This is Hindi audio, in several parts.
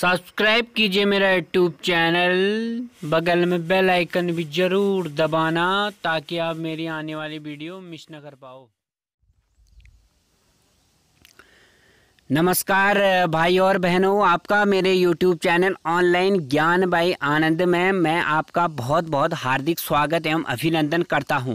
सब्सक्राइब कीजिए मेरा यूट्यूब चैनल बगल में बेल आइकन भी ज़रूर दबाना ताकि आप मेरी आने वाली वीडियो मिस ना कर पाओ नमस्कार भाई और बहनों आपका मेरे YouTube चैनल ऑनलाइन ज्ञान बाई आनंद में मैं आपका बहुत बहुत हार्दिक स्वागत एवं अभिनंदन करता हूं।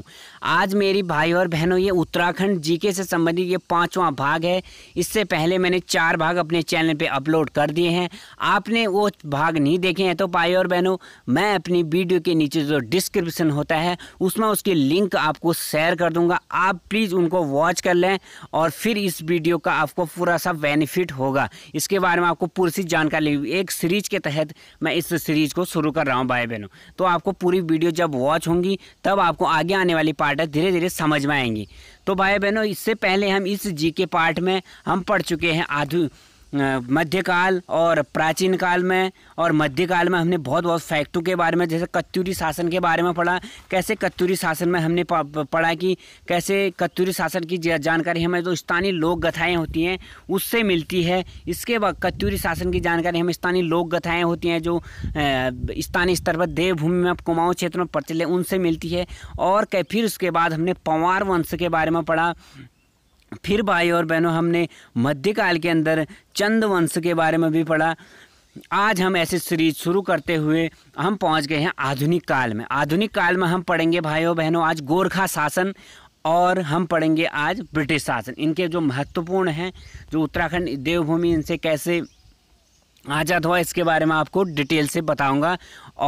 आज मेरी भाई और बहनों ये उत्तराखंड जीके से संबंधित ये पांचवा भाग है इससे पहले मैंने चार भाग अपने चैनल पे अपलोड कर दिए हैं आपने वो भाग नहीं देखे हैं तो भाई और बहनों मैं अपनी वीडियो के नीचे जो डिस्क्रिप्सन होता है उसमें उसकी लिंक आपको शेयर कर दूँगा आप प्लीज़ उनको वॉच कर लें और फिर इस वीडियो का आपको पूरा सा बेनिफिट होगा इसके बारे में आपको पूरी सी जानकारी एक सीरीज के तहत मैं इस सीरीज को शुरू कर रहा हूँ भाई बहनों तो आपको पूरी वीडियो जब वॉच होंगी तब आपको आगे आने वाली पार्ट धीरे धीरे समझ में आएंगी तो भाई बहनों इससे पहले हम इस जी के पार्ट में हम पढ़ चुके हैं आधु मध्यकाल और प्राचीन काल में और मध्यकाल में हमने बहुत बहुत फैक्टों के बारे में जैसे कत्यूरी शासन के बारे में पढ़ा कैसे कत्यूरी शासन में हमने पढ़ा कि कैसे कत्यूरी शासन की जानकारी हमें जो स्थानीय लोक गथाएँ होती हैं उससे मिलती है इसके बाद कत्यूरी शासन की जानकारी हमें स्थानीय लोक गथाएँ होती हैं जो स्थानीय स्तर पर देवभूमि में कुमाऊँ क्षेत्र में प्रचलित उनसे मिलती है और फिर उसके बाद हमने पंवार वंश के बारे में पढ़ा फिर भाई और बहनों हमने मध्यकाल के अंदर चंद वंश के बारे में भी पढ़ा आज हम ऐसे सीरीज शुरू करते हुए हम पहुंच गए हैं आधुनिक काल में आधुनिक काल में हम पढ़ेंगे भाई और बहनों आज गोरखा शासन और हम पढ़ेंगे आज ब्रिटिश शासन इनके जो महत्वपूर्ण हैं जो उत्तराखंड देवभूमि इनसे कैसे आज़ाद हुआ इसके बारे में आपको डिटेल से बताऊंगा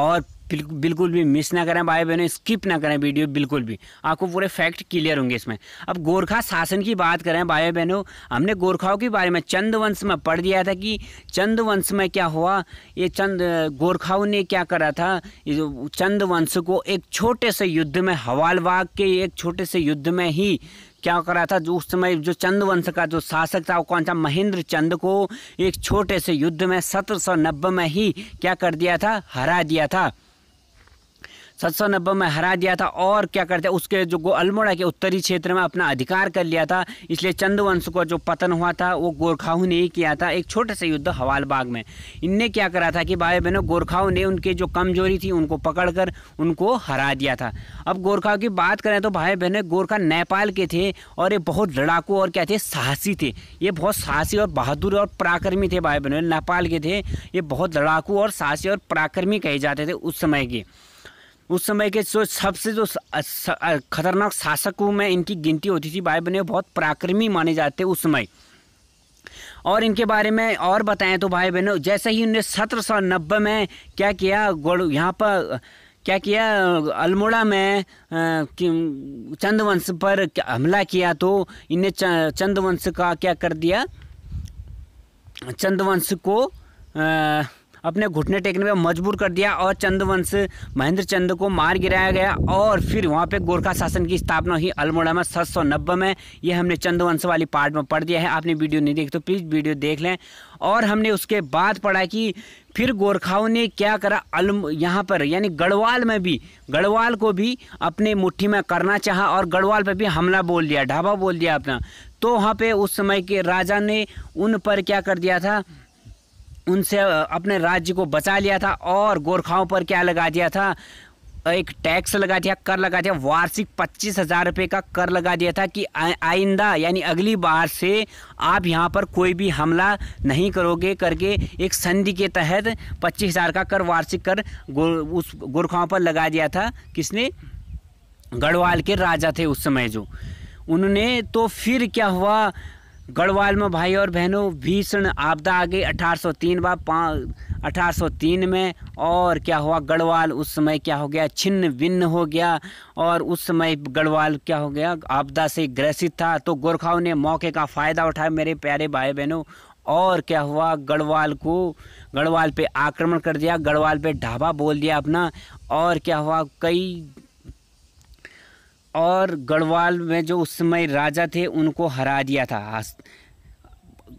और बिल्कुल भी मिस ना करें भाई बहनों स्किप ना करें वीडियो बिल्कुल भी आपको पूरे फैक्ट क्लियर होंगे इसमें अब गोरखा शासन की बात करें भाई बहनों हमने गोरखाओं के बारे में चंद वंश में पढ़ दिया था कि चंद वंश में क्या हुआ ये चंद गोरखाओं ने क्या करा था चंद वंश को एक छोटे से युद्ध में हवालबाग के एक छोटे से युद्ध में ही क्या करा था जो उस समय जो चंद वंश का जो शासक था वो कौन सा महेंद्र चंद को एक छोटे से युद्ध में सत्रह में ही क्या कर दिया था हरा दिया था सात नब्बे में हरा दिया था और क्या करते उसके जो अल्मोड़ा के उत्तरी क्षेत्र में अपना अधिकार कर लिया था इसलिए चंद्रवंश का जो पतन हुआ था वो गोरखाओं ने ही किया था एक छोटे से युद्ध हवालबाग में इनने क्या करा था कि भाई बहनों गोरखाओं ने उनकी जो कमजोरी थी उनको पकड़कर उनको हरा दिया था अब गोरखाओं की बात करें तो भाई बहनों गोरखा नेपाल के थे और ये बहुत लड़ाकू और क्या थे साहसी थे ये बहुत साहसी और बहादुर और पराक्रमी थे भाई बहनों नेपाल के थे ये बहुत लड़ाकू और साहसी और पराक्रमी कहे जाते थे उस समय के उस समय के जो सबसे जो खतरनाक शासकों में इनकी गिनती होती थी भाई बहने बहुत पराक्रमी माने जाते उस समय और इनके बारे में और बताएं तो भाई बहनों जैसे ही उन्हें सत्रह सौ नब्बे में क्या किया गोड़ यहाँ पर क्या किया अल्मोड़ा में वंश पर हमला किया तो चंद वंश का क्या कर दिया वंश को आ, अपने घुटने टेकने पर मजबूर कर दिया और चंद्रवंश महेंद्र चंद को मार गिराया गया और फिर वहाँ पे गोरखा शासन की स्थापना हुई अल्मोड़ा में सत में ये हमने चंद्रवंश वाली पार्ट में पढ़ दिया है आपने वीडियो नहीं देखी तो प्लीज़ वीडियो देख लें और हमने उसके बाद पढ़ा कि फिर गोरखाओं ने क्या करा अलम यहाँ पर यानी गढ़वाल में भी गढ़वाल को भी अपने मुट्ठी में करना चाहा और गढ़वाल पर भी हमला बोल दिया ढाबा बोल दिया अपना तो वहाँ पे उस समय के राजा ने उन पर क्या कर दिया था उनसे अपने राज्य को बचा लिया था और गोरखाओं पर क्या लगा दिया था एक टैक्स लगा दिया कर लगा दिया वार्षिक पच्चीस हज़ार रुपये का कर लगा दिया था कि आइंदा यानी अगली बार से आप यहाँ पर कोई भी हमला नहीं करोगे करके एक संधि के तहत पच्चीस हज़ार का कर वार्षिक कर गो, उस गोरखाओं पर लगा दिया था किसने गढ़वाल के राजा थे उस समय जो उन्होंने तो फिर क्या हुआ गढ़वाल में भाई और बहनों भीषण आपदा आ गई 1803 पाँच अठारह में और क्या हुआ गढ़वाल उस समय क्या हो गया छिन्न भिन्न हो गया और उस समय गढ़वाल क्या हो गया आपदा से ग्रसित था तो गोरखाओं ने मौके का फ़ायदा उठाया मेरे प्यारे भाई बहनों और क्या हुआ गढ़वाल को गढ़वाल पे आक्रमण कर दिया गढ़वाल पे ढाबा बोल दिया अपना और क्या हुआ कई और गढ़वाल में जो उस समय राजा थे उनको हरा दिया था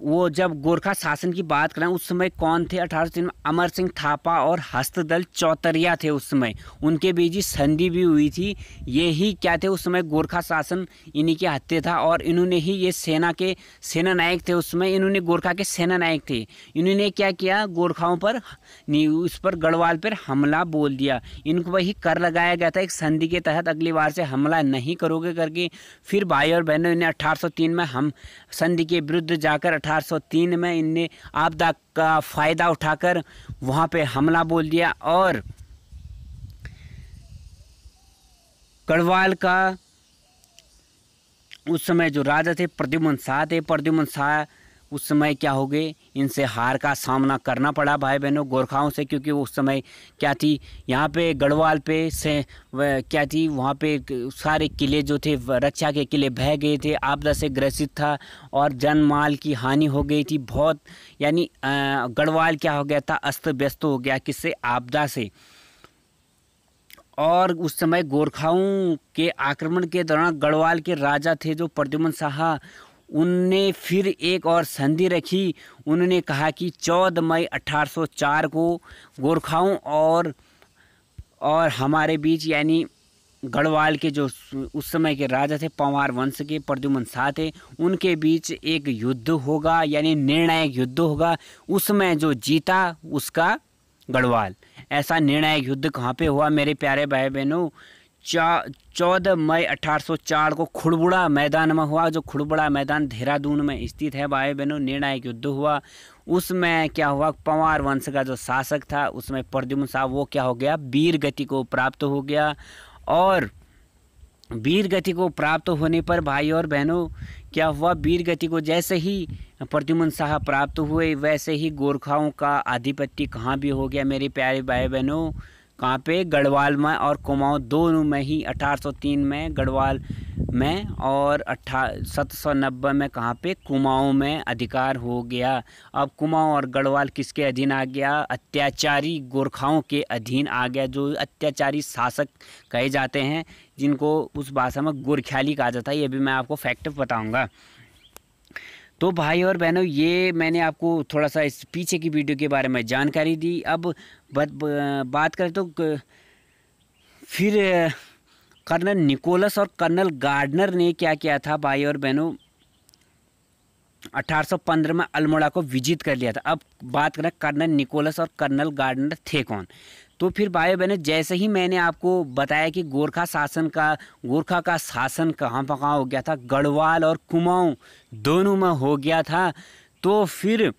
वो जब गोरखा शासन की बात करें उस समय कौन थे अठारह में अमर सिंह थापा और हस्तदल चौतरिया थे उस समय उनके बीच संधि भी हुई थी ये ही क्या थे उस समय गोरखा शासन इन्हीं के हत्या था और इन्होंने ही ये सेना के सेना नायक थे उस समय इन्होंने गोरखा के सेना नायक थे इन्होंने क्या किया गोरखाओं पर उस पर गढ़वाल पर हमला बोल दिया इनको वही कर लगाया गया था एक संधि के तहत अगली बार से हमला नहीं करोगे करके फिर भाई और बहनों ने अठारह में हम संधि के विरुद्ध जाकर 1803 में इनने आपदा का फ़ायदा उठाकर वहां पे हमला बोल दिया और गढ़वाल का उस समय जो राजा थे प्रद्युमन शाह थे प्रद्युमन शाह उस समय क्या हो गए इनसे हार का सामना करना पड़ा भाई बहनों गोरखाओं से क्योंकि उस समय क्या थी यहाँ पे गढ़वाल पे से क्या थी वहाँ पे सारे किले जो थे रक्षा के किले बह गए थे आपदा से ग्रसित था और जनमाल की हानि हो गई थी बहुत यानी गढ़वाल क्या हो गया था अस्त व्यस्त हो गया किससे आपदा से और उस समय गोरखाओं के आक्रमण के दौरान गढ़वाल के राजा थे जो प्रद्युमन शाह उनने फिर एक और संधि रखी उन्होंने कहा कि 14 मई 1804 को गोरखाओं और और हमारे बीच यानी गढ़वाल के जो उस समय के राजा थे पंवार वंश के प्रद्युमन शाह थे उनके बीच एक युद्ध होगा यानी निर्णायक युद्ध होगा उसमें जो जीता उसका गढ़वाल ऐसा निर्णायक युद्ध कहाँ पे हुआ मेरे प्यारे भाई बहनों चौदह मई 1804 को खुड़बुड़ा मैदान में हुआ जो खुड़बुड़ा मैदान देहरादून में स्थित है भाई बहनों निर्णायक युद्ध हुआ उसमें क्या हुआ पंवार वंश का जो शासक था उसमें प्रद्युम्न साहब वो क्या हो गया वीर गति को प्राप्त हो गया और वीर गति को प्राप्त होने पर भाई और बहनों क्या हुआ वीर गति को जैसे ही प्रद्युमन शाह प्राप्त हुए वैसे ही गोरखाओं का आधिपत्य कहाँ भी हो गया मेरे प्यारे भाई बहनों कहाँ पे गढ़वाल में और कुमाऊँ दोनों में ही 1803 में गढ़वाल में और अट्ठा में कहाँ पे कुमाऊँ में अधिकार हो गया अब कुमाऊँ और गढ़वाल किसके अधीन आ गया अत्याचारी गोरखाओं के अधीन आ गया जो अत्याचारी शासक कहे जाते हैं जिनको उस भाषा में गोरख्याली कहा जाता है ये भी मैं आपको फैक्ट बताऊँगा तो भाई और बहनों ये मैंने आपको थोड़ा सा इस पीछे की वीडियो के बारे में जानकारी दी अब बत, बात करें तो फिर कर्नल निकोलस और कर्नल गार्डनर ने क्या किया था भाई और बहनों 1815 में अल्मोड़ा को विजित कर लिया था अब बात करें कर्नल निकोलस और कर्नल गार्डनर थे कौन तो फिर भाई बहने जैसे ही मैंने आपको बताया कि गोरखा शासन का गोरखा का शासन कहाँ पर कहाँ हो गया था गढ़वाल और कुमाऊँ दोनों में हो गया था तो फिर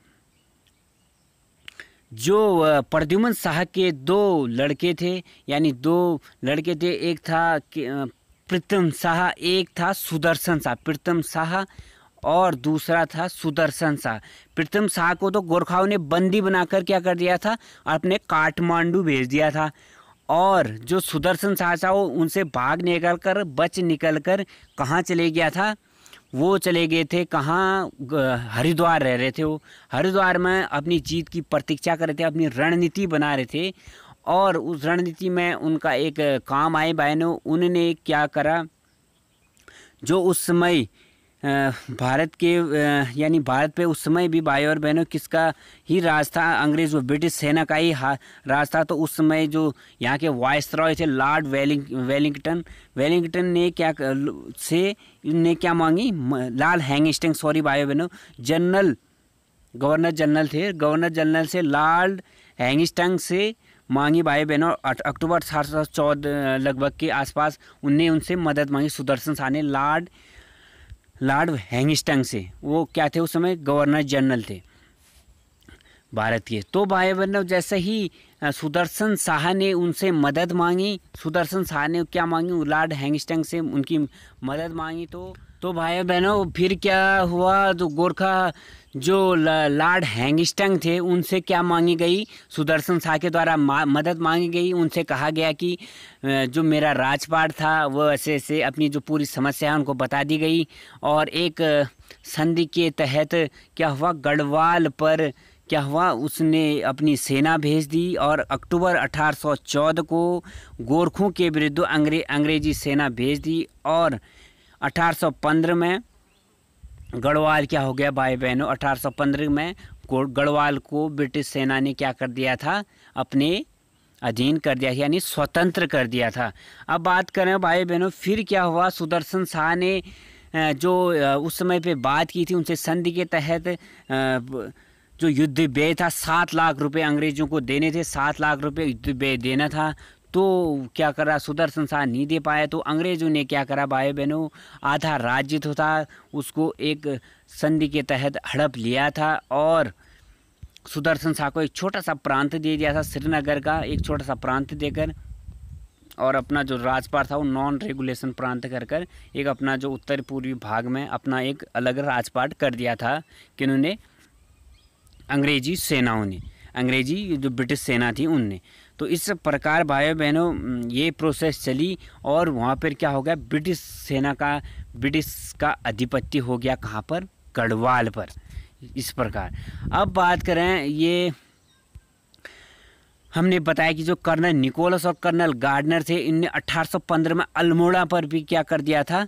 जो प्रद्युमन शाह के दो लड़के थे यानी दो लड़के थे एक था प्रीतम शाह एक था सुदर्शन शाह प्रीतम शाह और दूसरा था सुदर्शन शाह प्रथम शाह को तो गोरखाओं ने बंदी बनाकर क्या कर दिया था अपने काठमांडू भेज दिया था और जो सुदर्शन शाह था वो उनसे भाग निकल कर बच निकल कर कहाँ चले गया था वो चले गए थे कहाँ हरिद्वार रह रहे थे वो हरिद्वार में अपनी जीत की प्रतीक्षा कर रहे थे अपनी रणनीति बना रहे थे और उस रणनीति में उनका एक काम आए बहनों उनने क्या करा जो उस समय भारत के यानी भारत पे उस समय भी भाई और बहनों किसका ही राज था अंग्रेज व ब्रिटिश सेना का ही राज था तो उस समय जो यहाँ के वाइस रॉय थे लॉर्ड वेलिंग वेलिंगटन वेलिंगटन ने क्या से ने क्या मांगी लाल हैंगस्टिंग सॉरी भाई बहनों जनरल गवर्नर जनरल थे गवर्नर जनरल से लॉर्ड हैंगस्टंग से मांगी भाई बहनों अक्टूबर अठारह लगभग के आसपास उनने उनसे मदद मांगी सुदर्शन शाह ने लॉर्ड लॉर्ड हैंगस्टंग से वो क्या थे उस समय गवर्नर जनरल थे भारत के तो भाई बहनों जैसे ही सुदर्शन शाह ने उनसे मदद मांगी सुदर्शन शाह ने क्या मांगी लॉर्ड हैंगस्टंग से उनकी मदद मांगी तो तो भाई बहनों फिर क्या हुआ जो गोरखा जो लॉर्ड हैंगस्टंग थे उनसे क्या मांगी गई सुदर्शन शाह के द्वारा मा, मदद मांगी गई उनसे कहा गया कि जो मेरा राजपाट था वो ऐसे ऐसे अपनी जो पूरी समस्या है उनको बता दी गई और एक संधि के तहत क्या हुआ गढ़वाल पर क्या हुआ उसने अपनी सेना भेज दी और अक्टूबर 1814 को गोरखों के विरुद्ध अंग्रे अंग्रेजी सेना भेज दी और 1815 में गढ़वाल क्या हो गया भाई बहनों पंद्रह में गढ़वाल को ब्रिटिश सेना ने क्या कर दिया था अपने अधीन कर दिया यानी स्वतंत्र कर दिया था अब बात करें भाई बहनों फिर क्या हुआ सुदर्शन शाह ने जो उस समय पे बात की थी उनसे संधि के तहत जो युद्ध व्यय था सात लाख रुपए अंग्रेजों को देने थे सात लाख रुपए युद्ध व्यय देना था तो क्या करा सुदर्शन शाह नहीं दे पाया तो अंग्रेजों ने क्या करा भाई बहनों आधा राज्य तो था उसको एक संधि के तहत हड़प लिया था और सुदर्शन शाह को एक छोटा सा प्रांत दे दिया था श्रीनगर का एक छोटा सा प्रांत देकर और अपना जो राजपाट था वो नॉन रेगुलेशन प्रांत कर कर एक अपना जो उत्तर पूर्वी भाग में अपना एक अलग राजपाट कर दिया था कि उन्होंने अंग्रेजी सेनाओं ने अंग्रेजी जो ब्रिटिश सेना थी उनने तो इस प्रकार भाई बहनों ये प्रोसेस चली और वहाँ पर क्या हो गया ब्रिटिश सेना का ब्रिटिश का अधिपत्य हो गया कहाँ पर गढ़वाल पर इस प्रकार अब बात करें ये हमने बताया कि जो कर्नल निकोलस और कर्नल गार्डनर थे इनने 1815 में अल्मोड़ा पर भी क्या कर दिया था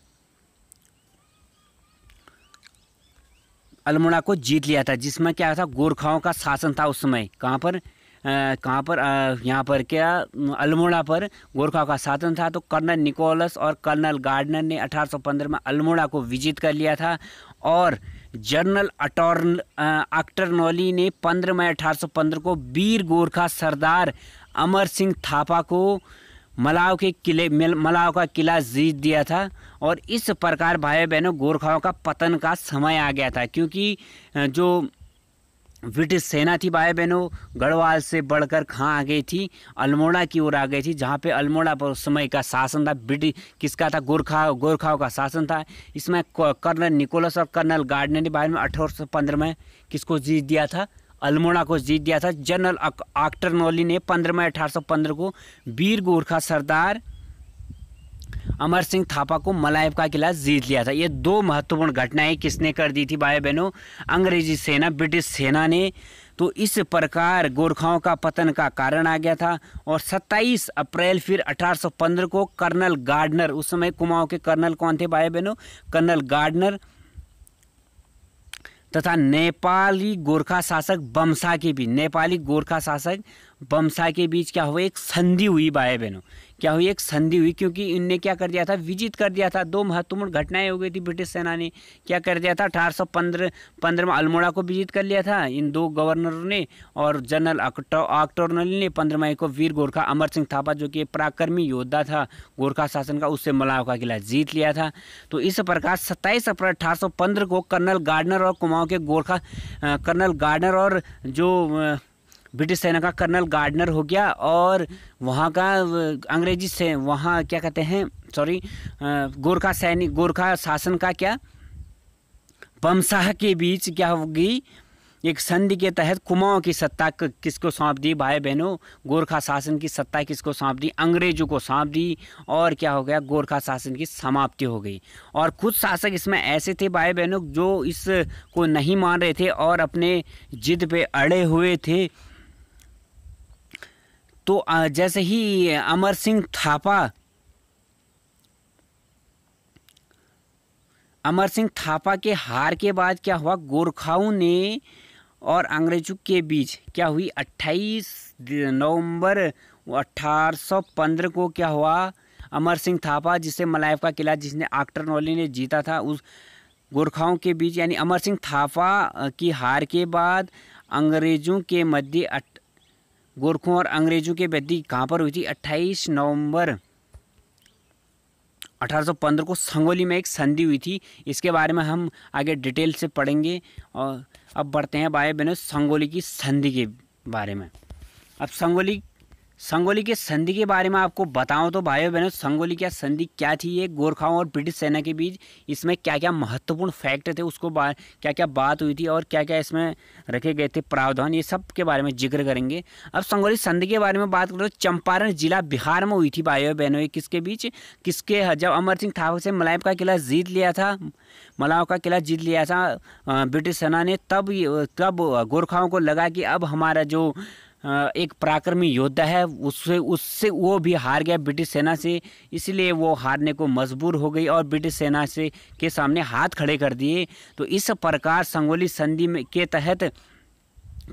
अल्मोड़ा को जीत लिया था जिसमें क्या था गोरखाओं का शासन था उस समय कहाँ पर कहाँ पर यहाँ पर क्या अल्मोड़ा पर गोरखा का शासन था तो कर्नल निकोलस और कर्नल गार्डनर ने 1815 में अल्मोड़ा को विजित कर लिया था और जनरल अक्टर अक्टरनौली ने 15 मई 1815 को वीर गोरखा सरदार अमर सिंह थापा को मलाव के किले मलाव का किला जीत दिया था और इस प्रकार भाई बहनों गोरखाओं का पतन का समय आ गया था क्योंकि जो ब्रिटिश सेना थी भाई बहनों गढ़वाल से बढ़कर कहाँ आ गई थी अल्मोड़ा की ओर आ गई थी जहाँ पे अल्मोड़ा पर उस समय का शासन था ब्रिटिश किसका था गोरखा गोरखाओं का शासन था इसमें कर्नल निकोलस और कर्नल गार्डनर ने बाद में अठारह में किसको जीत दिया था अल्मोड़ा को जीत दिया था जनरल आक्टर नौली ने पंद्रह मई अठारह को वीर गोरखा सरदार अमर सिंह थापा को मलायब का किला जीत लिया था ये दो महत्वपूर्ण घटनाएं किसने कर दी थी भाई बहनों अंग्रेजी सेना ब्रिटिश सेना ने तो इस प्रकार गोरखाओं का पतन का कारण आ गया था और 27 अप्रैल फिर 1815 को कर्नल गार्डनर उस समय कुमाऊं के कर्नल कौन थे भाई बहनों कर्नल गार्डनर तथा नेपाली गोरखा शासक बमसा के बीच नेपाली गोरखा शासक बमसा के बीच क्या हुआ एक संधि हुई भाई बहनों क्या हुई एक संधि हुई क्योंकि इनने क्या कर दिया था विजित कर दिया था दो महत्वपूर्ण घटनाएं हो गई थी ब्रिटिश सेना ने क्या कर दिया था अठारह सौ पंद्रह पंद्रह में अल्मोड़ा को विजित कर लिया था इन दो गवर्नरों ने और जनरल आक्टोर्नल ने पंद्रह मई को वीर गोरखा अमर सिंह थापा जो कि पराक्रमी योद्धा था गोरखा शासन का उससे मलाव का किला जीत लिया था तो इस प्रकार सत्ताईस अप्रैल अठारह को कर्नल गार्डनर और कुमाऊं के गोरखा कर्नल गार्डनर और जो ब्रिटिश सेना का कर्नल गार्डनर हो गया और वहाँ का अंग्रेजी से वहाँ क्या कहते हैं सॉरी गोरखा सैनिक गोरखा शासन का क्या पमसाह के बीच क्या होगी एक संधि के तहत कुमाओं की सत्ता किसको सौंप दी भाई बहनों गोरखा शासन की सत्ता किसको सौंप दी अंग्रेजों को सौंप दी और क्या हो गया गोरखा शासन की समाप्ति हो गई और कुछ शासक इसमें ऐसे थे भाई बहनों जो इसको नहीं मान रहे थे और अपने जिद पे अड़े हुए थे तो जैसे ही अमर सिंह थापा अमर सिंह थापा के हार के बाद क्या हुआ गोरखाओं ने और अंग्रेजों के बीच क्या हुई 28 नवंबर 1815 को क्या हुआ अमर सिंह थापा जिसे मलायब का किला जिसने आक्टर नॉली ने जीता था उस गोरखाओं के बीच यानी अमर सिंह थापा की हार के बाद अंग्रेजों के मध्य गोरखों और अंग्रेजों के व्यक्ति कहाँ पर हुई थी 28 नवंबर 1815 को संगोली में एक संधि हुई थी इसके बारे में हम आगे डिटेल से पढ़ेंगे और अब बढ़ते हैं भाई बहनों संगोली की संधि के बारे में अब संगोली संगोली की संधि के बारे में आपको बताऊं तो भाइयों बहनों संगोली क्या संधि क्या थी ये गोरखाओं और ब्रिटिश सेना के बीच इसमें क्या क्या महत्वपूर्ण फैक्ट थे उसको क्या क्या बात हुई थी और क्या क्या इसमें रखे गए थे प्रावधान ये सब के बारे में जिक्र करेंगे अब संगोली संधि के बारे में बात करें तो चंपारण जिला बिहार में हुई थी भाइयों बहनों किसके बीच किसके जब अमर सिंह ठाकुर से मलायब का किला जीत लिया था मलाव का किला जीत लिया था ब्रिटिश सेना ने तब तब गोरखाओं को लगा कि अब हमारा जो एक पराक्रमी योद्धा है उससे उससे वो भी हार गया ब्रिटिश सेना से इसलिए वो हारने को मजबूर हो गई और ब्रिटिश सेना से के सामने हाथ खड़े कर दिए तो इस प्रकार संगोली संधि में के तहत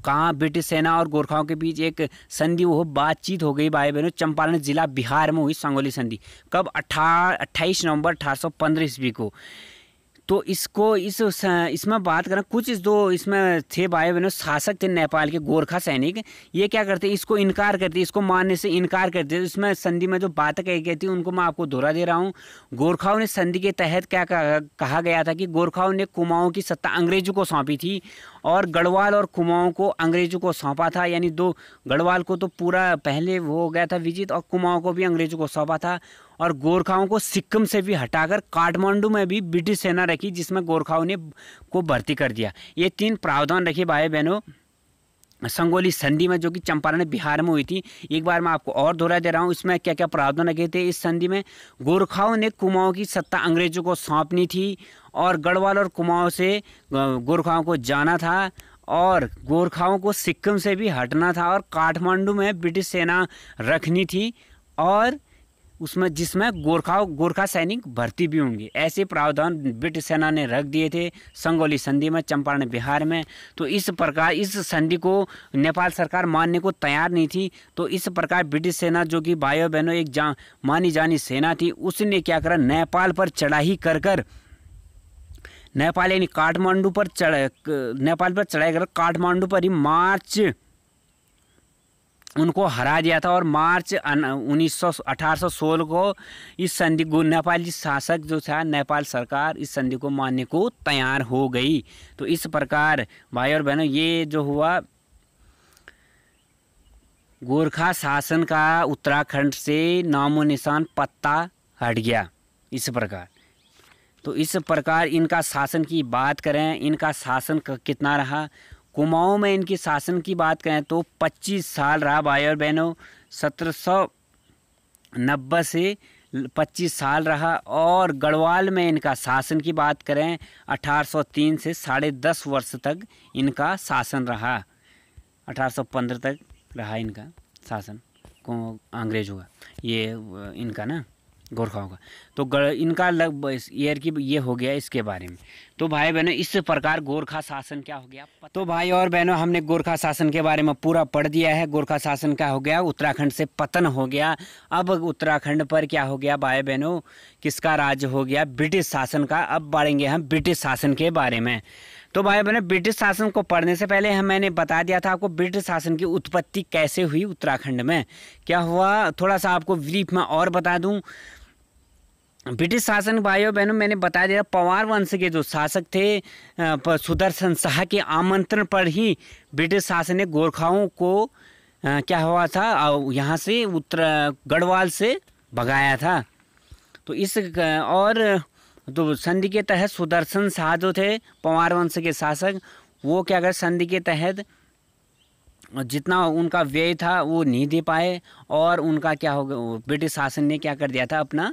कहाँ ब्रिटिश सेना और गोरखाओं के बीच एक संधि वो बातचीत हो गई भाई बहनों चंपारण जिला बिहार में हुई संगोली संधि कब अट्ठा अट्ठाईस नवंबर अठारह सौ ईस्वी को तो इसको इस इसमें बात करें कुछ इस दो इसमें थे भाई बहनों शासक थे नेपाल के गोरखा सैनिक ये क्या करते इसको इनकार करते इसको मानने से इनकार करते इसमें संधि में जो बातें कही गई थी उनको मैं आपको दोहरा दे रहा हूँ गोरखाओं ने संधि के तहत क्या कहा गया था कि गोरखाओं ने कुमाऊँ की सत्ता अंग्रेजों को सौंपी थी और गढ़वाल और कुमाऊं को अंग्रेजों को सौंपा था यानी दो गढ़वाल को तो पूरा पहले वो हो गया था विजित और कुमाऊं को भी अंग्रेजों को सौंपा था और गोरखाओं को सिक्किम से भी हटाकर काठमांडू में भी ब्रिटिश सेना रखी जिसमें गोरखाओं ने को भर्ती कर दिया ये तीन प्रावधान रखे भाई बहनों संगोली संधि में जो कि चंपारण बिहार में हुई थी एक बार मैं आपको और दोहरा दे रहा हूँ इसमें क्या क्या प्रावधान रखे थे इस संधि में गोरखाओं ने कुमाओं की सत्ता अंग्रेजों को सौंपनी थी और गढ़वाल और कुमाओं से गोरखाओं को जाना था और गोरखाओं को सिक्किम से भी हटना था और काठमांडू में ब्रिटिश सेना रखनी थी और उसमें जिसमें गोरखा गोरखा सैनिक भर्ती भी होंगे ऐसे प्रावधान ब्रिटिश सेना ने रख दिए थे संगोली संधि में चंपारण बिहार में तो इस प्रकार इस संधि को नेपाल सरकार मानने को तैयार नहीं थी तो इस प्रकार ब्रिटिश सेना जो कि भाई बहनों एक जा, मानी जानी सेना थी उसने क्या करा नेपाल पर चढ़ाई कर कर नेपाल यानी काठमांडू पर चढ़ नेपाल पर चढ़ाई कर काठमांडू पर ही मार्च उनको हरा दिया था और मार्च उन्नीस सौ को इस संधि को नेपाली शासक जो था नेपाल सरकार इस संधि को मानने को तैयार हो गई तो इस प्रकार भाई और बहनों ये जो हुआ गोरखा शासन का उत्तराखंड से नामो निशान पत्ता हट गया इस प्रकार तो इस प्रकार इनका शासन की बात करें इनका शासन कितना रहा कुमाऊं में इनके शासन की बात करें तो 25 साल रहा भाई और बहनों सत्रह से 25 साल रहा और गढ़वाल में इनका शासन की बात करें 1803 से साढ़े दस वर्ष तक इनका शासन रहा 1815 तक रहा इनका शासन को अंग्रेजों का ये इनका ना गोरखाओं का तो इनका लग ईयर की ये हो गया इसके बारे में तो भाई बहनों इस प्रकार गोरखा शासन क्या हो गया तो भाई और बहनों हमने गोरखा शासन के बारे में पूरा पढ़ दिया है गोरखा शासन क्या हो गया उत्तराखंड से पतन हो गया अब उत्तराखंड पर क्या हो गया भाई बहनों किसका राज हो गया ब्रिटिश शासन का अब बढ़ेंगे हम ब्रिटिश शासन के बारे में तो भाई बहनों ब्रिटिश शासन को पढ़ने से पहले हम मैंने बता दिया था आपको ब्रिटिश शासन की उत्पत्ति कैसे हुई उत्तराखंड में क्या हुआ थोड़ा सा आपको ब्रीफ में और बता दूँ ब्रिटिश शासन भाइयों बहनों मैंने बता दिया पवार वंश के जो शासक थे सुदर्शन शाह के आमंत्रण पर ही ब्रिटिश शासन ने गोरखाओं को क्या हुआ था यहाँ से उत्तर गढ़वाल से भगाया था तो इस और तो संधि के तहत सुदर्शन शाह जो थे पवार वंश के शासक वो क्या कर संधि के तहत जितना उनका व्यय था वो नहीं दे पाए और उनका क्या हो गया ब्रिटिश शासन ने क्या कर दिया था अपना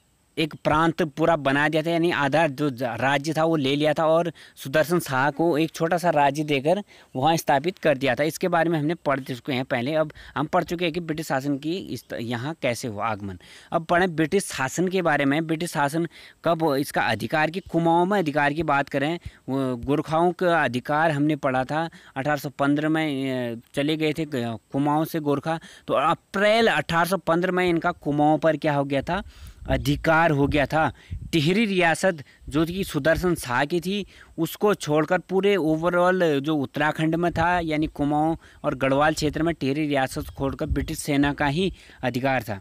एक प्रांत पूरा बना दिया था यानी आधा जो राज्य था वो ले लिया था और सुदर्शन शाह को एक छोटा सा राज्य देकर वहाँ स्थापित कर दिया था इसके बारे में हमने पढ़ चुके हैं पहले अब हम पढ़ चुके हैं कि ब्रिटिश शासन की यहाँ कैसे हुआ आगमन अब पढ़ें ब्रिटिश शासन के बारे में ब्रिटिश शासन कब इसका अधिकार की कुमाओं में अधिकार की बात करें गोरखाओं का अधिकार हमने पढ़ा था अठारह में चले गए थे कुमाओं से गोरखा तो अप्रैल अठारह में इनका कुमाओं पर क्या हो गया था अधिकार हो गया था टिहरी रियासत जो कि सुदर्शन शाह की थी उसको छोड़कर पूरे ओवरऑल जो उत्तराखंड में था यानी कुमाऊं और गढ़वाल क्षेत्र में टिहरी रियासत छोड़कर ब्रिटिश सेना का ही अधिकार था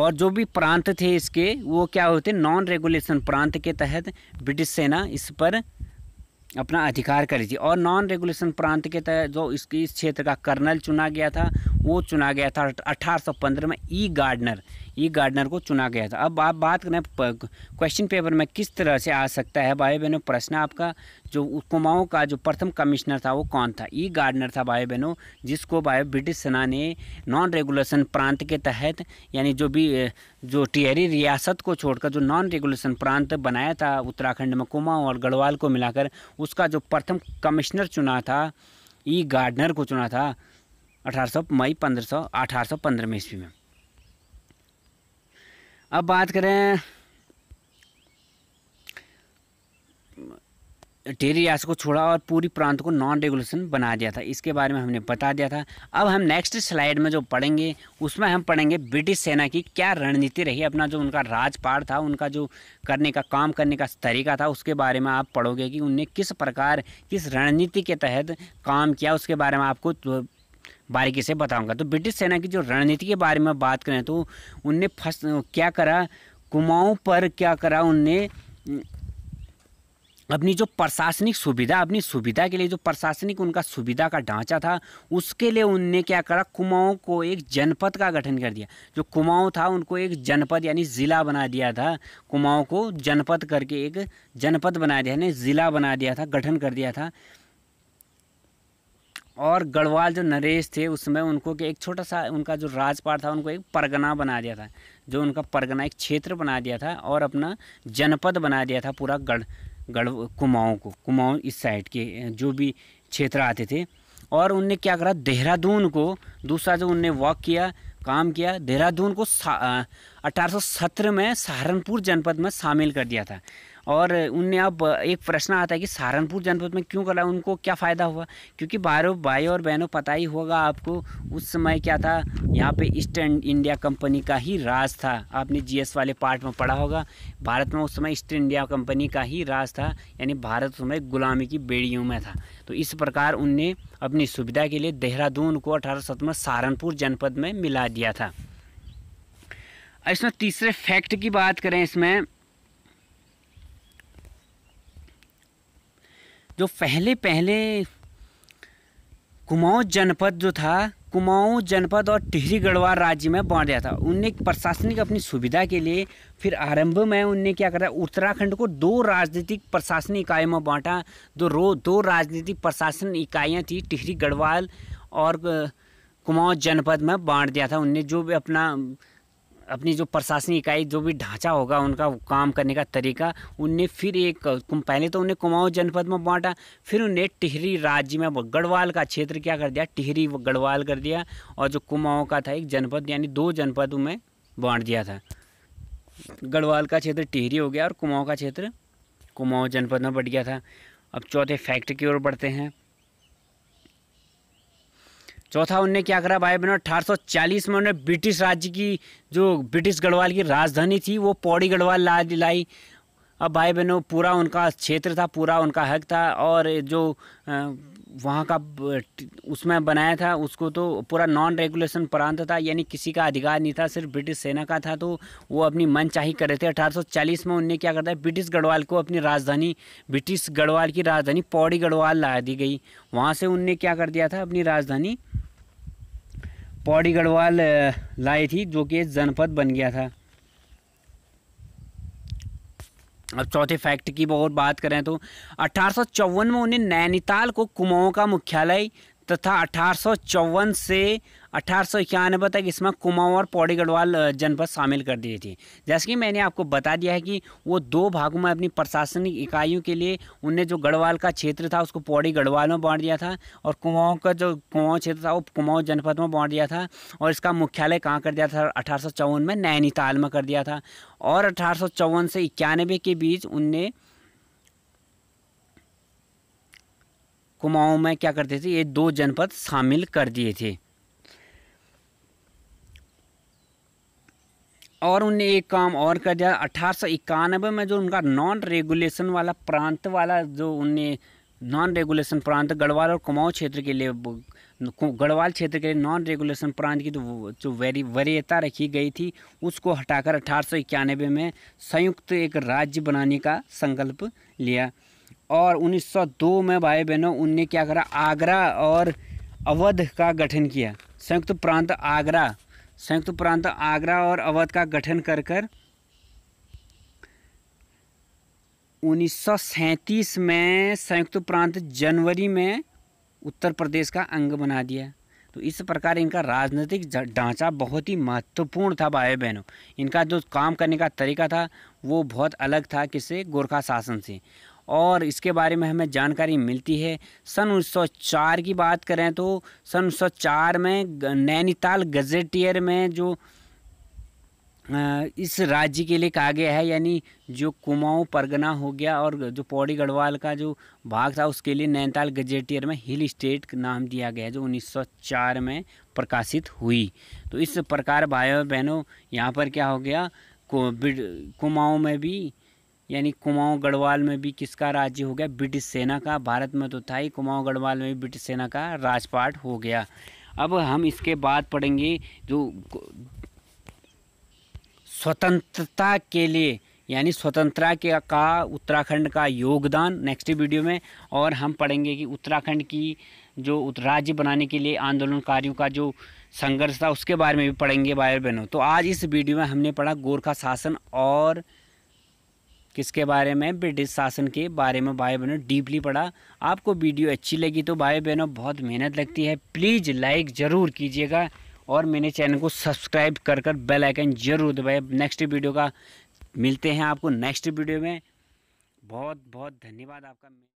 और जो भी प्रांत थे इसके वो क्या होते नॉन रेगुलेशन प्रांत के तहत ब्रिटिश सेना इस पर अपना अधिकार कर लीजिए और नॉन रेगुलेशन प्रांत के तहत जो इसकी इस क्षेत्र का कर्नल चुना गया था वो चुना गया था 1815 में ई गार्डनर ई गार्डनर को चुना गया था अब आप बात करें क्वेश्चन पेपर में किस तरह से आ सकता है भाई बहनों प्रश्न आपका जो कुमाऊँ का जो प्रथम कमिश्नर था वो कौन था ई गार्डनर था भाई बहनों जिसको भाई ब्रिटिश सेना ने नॉन रेगुलेशन प्रांत के तहत यानी जो भी जो टिहरी रियासत को छोड़कर जो नॉन रेगुलेशन प्रांत बनाया था उत्तराखंड में कुमाऊँ और गढ़वाल को मिलाकर उसका जो प्रथम कमिश्नर चुना था ई गार्डनर को चुना था अठारह मई पंद्रह सौ में ईस्वी में अब बात करें टेरी रियासत को छोड़ा और पूरी प्रांत को नॉन रेगुलेशन बना दिया था इसके बारे में हमने बता दिया था अब हम नेक्स्ट स्लाइड में जो पढ़ेंगे उसमें हम पढ़ेंगे ब्रिटिश सेना की क्या रणनीति रही अपना जो उनका राजपाट था उनका जो करने का काम करने का तरीका था उसके बारे में आप पढ़ोगे कि उनने किस प्रकार किस रणनीति के तहत काम किया उसके बारे में आपको तो बारीकी से बताऊँगा तो ब्रिटिश सेना की जो रणनीति के बारे में बात करें तो उनने फर्स्ट क्या करा कुमाऊँ पर क्या करा उनने अपनी जो प्रशासनिक सुविधा अपनी सुविधा के लिए जो प्रशासनिक उनका सुविधा का ढांचा था उसके लिए उनने क्या करा कुमाऊँ को एक जनपद का गठन कर दिया जो कुमाऊँ था उनको एक जनपद यानी ज़िला बना दिया था कुमाऊं को जनपद करके एक जनपद बना दिया यानी ज़िला बना दिया था गठन कर दिया था और गढ़वाल जो नरेश थे उस समय उनको के एक छोटा सा उनका जो राजपाट था उनको एक परगना बना दिया था जो उनका परगना एक क्षेत्र बना दिया था और अपना जनपद बना दिया था पूरा गढ़ गढ़ कुमाऊँ को कुमाऊँ इस साइड के जो भी क्षेत्र आते थे और उनने क्या करा देहरादून को दूसरा जो उनने वॉक किया काम किया देहरादून को अठारह में सहारनपुर जनपद में शामिल कर दिया था और उनने अब एक प्रश्न आता है कि सहारनपुर जनपद में क्यों करा उनको क्या फ़ायदा हुआ क्योंकि बारह भाई और बहनों पता ही होगा आपको उस समय क्या था यहाँ पे ईस्ट इंडिया कंपनी का ही राज था आपने जीएस वाले पार्ट में पढ़ा होगा भारत में उस समय ईस्ट इंडिया कंपनी का ही राज था यानी भारत उस समय गुलामी की बेड़ियों में था तो इस प्रकार उनने अपनी सुविधा के लिए देहरादून को अठारह में सहारनपुर जनपद में मिला दिया था इसमें तीसरे फैक्ट की बात करें इसमें जो पहले पहले कुमाऊं जनपद जो था कुमाऊं जनपद और टिहरी गढ़वाल राज्य में बांट दिया था उनने प्रशासनिक अपनी सुविधा के लिए फिर आरंभ में उनने क्या करा उत्तराखंड को दो राजनीतिक प्रशासनिक इकाइयों में बांटा दो रो दो राजनीतिक प्रशासन इकाइयाँ थी टिहरी गढ़वाल और कुमाऊं जनपद में बांट दिया था उनने जो भी अपना अपनी जो प्रशासनिक इकाई जो भी ढांचा होगा उनका काम करने का तरीका उनने फिर एक पहले तो उन्हें कुमाऊं जनपद में बांटा फिर उन्हें टिहरी राज्य में गढ़वाल का क्षेत्र क्या कर दिया टिहरी गढ़वाल कर दिया और जो कुमाऊं का था एक जनपद यानी दो जनपदों में बांट दिया था गढ़वाल का क्षेत्र टिहरी हो गया और कुमाऊँ का क्षेत्र कुमाऊँ जनपद में बढ़ गया था अब चौथे फैक्ट की ओर बढ़ते हैं चौथा उनने क्या करा भाई बहनों अठारह सौ चालीस में उन्होंने ब्रिटिश राज्य की जो ब्रिटिश गढ़वाल की राजधानी थी वो पौड़ी गढ़वाल ला लाई अब भाई बहनों पूरा उनका क्षेत्र था पूरा उनका हक था और जो वहाँ का उसमें बनाया था उसको तो पूरा नॉन रेगुलेशन प्रांत था यानी किसी का अधिकार नहीं था सिर्फ ब्रिटिश सेना का था तो वो अपनी मनचाही कर रहे थे 1840 में उनने क्या करता है ब्रिटिश गढ़वाल को अपनी राजधानी ब्रिटिश गढ़वाल की राजधानी पौड़ी गढ़वाल ला दी गई वहाँ से उनने क्या कर दिया था अपनी राजधानी पौड़ी गढ़वाल लाई थी जो कि जनपद बन गया था अब चौथे फैक्ट की और बात करें तो अठारह में उन्हें नैनीताल को कुमाऊँ का मुख्यालय तथा अठारह से अठारह तक इसमें कुमाऊं और पौड़ी गढ़वाल जनपद शामिल कर दिए थे जैसे कि मैंने आपको बता दिया है कि वो दो भागों में अपनी प्रशासनिक इकाइयों के लिए उनने जो गढ़वाल का क्षेत्र था उसको पौड़ी गढ़वाल में बांट दिया था और कुमाऊं का जो कुमाऊं क्षेत्र था वो कुमाऊं जनपद में बांट दिया था और इसका मुख्यालय कहाँ कर दिया था अठारह में नैनीताल में कर दिया था और अठारह से इक्यानबे के बीच उनने कुमाऊँ में क्या करते थे ये दो जनपद शामिल कर दिए थे और उनने एक काम और कर दिया अठारह में जो उनका नॉन रेगुलेशन वाला प्रांत वाला जो उनने नॉन रेगुलेशन प्रांत गढ़वाल और कुमाऊँ क्षेत्र के लिए गढ़वाल क्षेत्र के लिए नॉन रेगुलेशन प्रांत की तो जो वेरी वरीयता रखी गई थी उसको हटाकर अठारह में संयुक्त एक राज्य बनाने का संकल्प लिया और 1902 में भाई बहनों उनने क्या करा आगरा और अवध का गठन किया संयुक्त प्रांत आगरा संयुक्त प्रांत आगरा और अवध का गठन कर कर उन्नीस में संयुक्त प्रांत जनवरी में उत्तर प्रदेश का अंग बना दिया तो इस प्रकार इनका राजनीतिक ढांचा बहुत ही महत्वपूर्ण था भाई बहनों इनका जो काम करने का तरीका था वो बहुत अलग था किसे गोरखा शासन से और इसके बारे में हमें जानकारी मिलती है सन 1904 की बात करें तो सन 1904 में नैनीताल गजेटियर में जो इस राज्य के लिए कहा गया है यानी जो कुमाऊँ परगना हो गया और जो पौड़ी गढ़वाल का जो भाग था उसके लिए नैनीताल गजेटियर में हिल स्टेट नाम दिया गया जो 1904 में प्रकाशित हुई तो इस प्रकार भाइयों बहनों यहाँ पर क्या हो गया कुमाऊँ में भी यानी कुमाऊं गढ़वाल में भी किसका राज्य हो गया ब्रिटिश सेना का भारत में तो था ही कुमाऊं गढ़वाल में भी ब्रिटिश सेना का राजपाट हो गया अब हम इसके बाद पढ़ेंगे जो स्वतंत्रता के लिए यानी स्वतंत्रता के का उत्तराखंड का योगदान नेक्स्ट वीडियो में और हम पढ़ेंगे कि उत्तराखंड की जो राज्य बनाने के लिए आंदोलनकारियों का जो संघर्ष था उसके बारे में भी पढ़ेंगे भाई बहनों तो आज इस वीडियो में हमने पढ़ा गोरखा शासन और किसके बारे में ब्रिटिश शासन के बारे में भाई बहनों डीपली पढ़ा आपको वीडियो अच्छी लगी तो भाई बहनों बहुत मेहनत लगती है प्लीज़ लाइक ज़रूर कीजिएगा और मेरे चैनल को सब्सक्राइब कर कर बेल आइकन जरूर दबाए नेक्स्ट वीडियो का मिलते हैं आपको नेक्स्ट वीडियो में बहुत बहुत धन्यवाद आपका